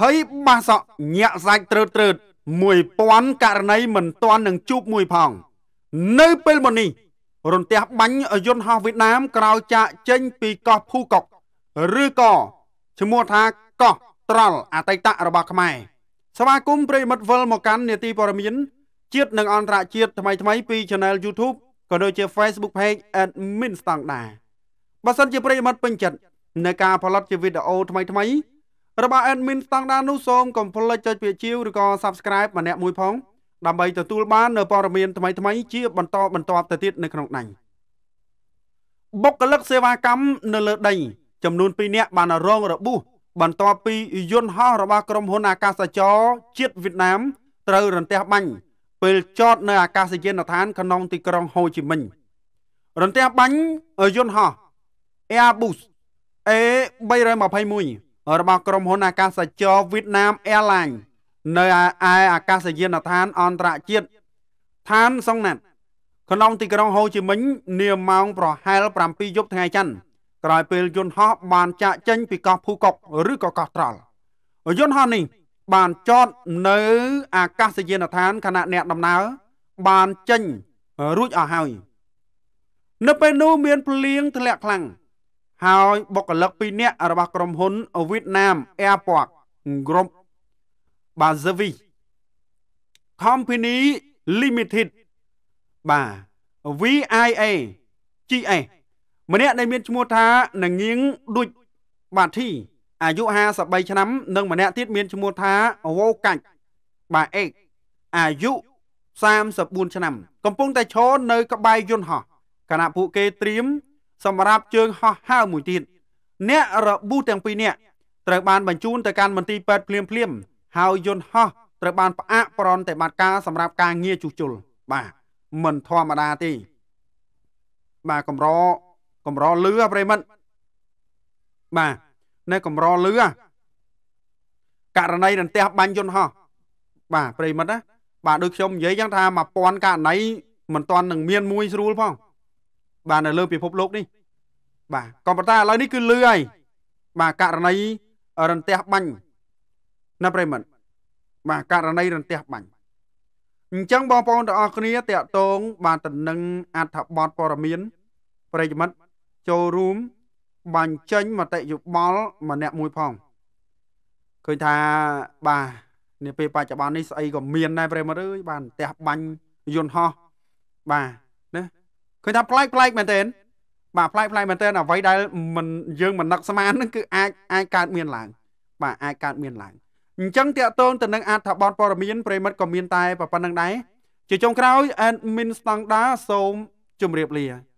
ហើយបាសក់ញាក់សាច់ត្រើតត្រើត1000ករណីមិនទាន់នឹងជូបមួយផង នៅពេលមុននេះរន្ទះបាញ់យន្តហោះវៀតណាម ក្រោយចាកចេញពីកោះភូកុកឬក៏ឈ្មោះថាកោះត្រល់អតីតរបស់ខ្មែរស្វាគមន៍ប្រិមិត្តវិលមកកាន់នេតិព័រមៀនជាតិនិងអន្តរជាតិថ្មីថ្មីពី Channel YouTube ក៏ដូចជា Facebook Page Admin Standard បើសិនជាប្រិមិត្តពេញចិត្តនៅការផលិតជាវីដេអូថ្មីថ្មីរបស់ admin ស្តង់ដារនោះសូមកុំភ្លេចចុចពាក្យជាវឬក៏ subscribe ម្នាក់មួយផងដើម្បីទទួលបាននូវព័ត៌មានថ្មីៗជាបន្តបន្ទាប់ទៅទៀតនៅក្នុងដៃបុគ្គលិកសេវាកម្មនៅលើដី ចំនួន2នាក់បានរង របួសបន្ទាប់ពី យន្តហោះរបស់ក្រុមហ៊ុនអាកាសចរជាតិវៀតណាមត្រូវរន្ទះបាញ់ពេលចត នៅអាកាសយានដ្ឋានក្នុងទីក្រុងហូជីមិញរន្ទះបាញ់យន្តហោះ Airbus A321 របស់ក្រុមហ៊ុនអាកាសចរវៀតណាម Airlines នៅឯអាកាសយានដ្ឋានអន្តរជាតិឋានសុងណាត់ ក្នុងទីក្រុងហូជីមិញនាម៉ោងប្រហែល7យប់ថ្ងៃច័ន្ទក្រោយពេលយន្តហោះបានចាក់ចេញពីកោះភូកុកឬក៏កោះត្រល់យន្តហោះនេះ បានចតនៅ អាកាសយានដ្ឋានខណៈអ្នក ដំណើរបានចេញរួចអស់ហើយនៅពេលនោះមានភ្លៀងធ្លាក់ខ្លាំងហើយបុគ្គលិក2នាក់របស់ក្រុមហ៊ុនវៀតណាម Airport Group Bazavi Company Limited បាទ VIA GS ម្នាក់ដែលមានឈ្មោះថានងៀងដូចបាទធីអាយុ53ឆ្នាំនិងម្នាក់ទៀតមានឈ្មោះថាវោកាច់បាទអេកអាយុ34ឆ្នាំកំពុងតែឈរនៅក្បែរយន្តហោះគណៈពួកគេត្រៀមសម្រាប់ជើងហោះហើរមួយទៀតអ្នករបួសទាំងពីរនាក់ត្រូវបានបញ្ជូនទៅកាន់មន្ទីរពេទ្យភ្លាមភ្លាមហើយយន្តហោះត្រូវបានផ្អាកប្រន់តែបាត់ការសម្រាប់ការងារជួសជុលបាទមិនធម្មតាទេបាទកម្រកម្រលឺប្រិមិត្តបាទនៅកម្រលឺករណីរន្ទះបាញ់យន្តហោះបាទប្រិមិត្តណាបាទដូចខ្ញុំនិយាយចឹងថា1000ករណីមិនទាន់នឹងមានមួយស្រួលផងបាទនៅលើពិភពលោកនេះ បាទក៏ប៉ុន្តែឥឡូវនេះគឺលឺហើយបាទករណីរន្ទះបាញ់ណាប្រិមិត្តបាទករណីរន្ទះបាញ់អញ្ចឹងបងប្អូនទាំងអស់គ្នាតកតងបានតំណឹងអត្ថបទព័ត៌មានប្រិយមិត្តចូលរួមបញ្ចេញមតិយោបល់ម្នាក់មួយផងឃើញថាបាទនាពេលបច្ចុប្បន្ននេះស្អីក៏មានដែរប្រិយមិត្តអើយបានផ្ទះបាញ់យន្តហោះបាទឃើញថាប្លែកប្លែកមែនទែនបាទប្លែកប្លែកមែនទែនអ្វីដែលមិនយើងមិននឹកស្មាននឹងគឺអាចអាចកើតមានឡើងបាទអាចកើតមានឡើងអញ្ចឹងតកតងទៅនឹងអត្ថបទព័ត៌មានប្រិមិត្តក៏មានតែប៉ុណ្្នឹងដែរជាចុងក្រោយ admin standard សូមជម្រាបលា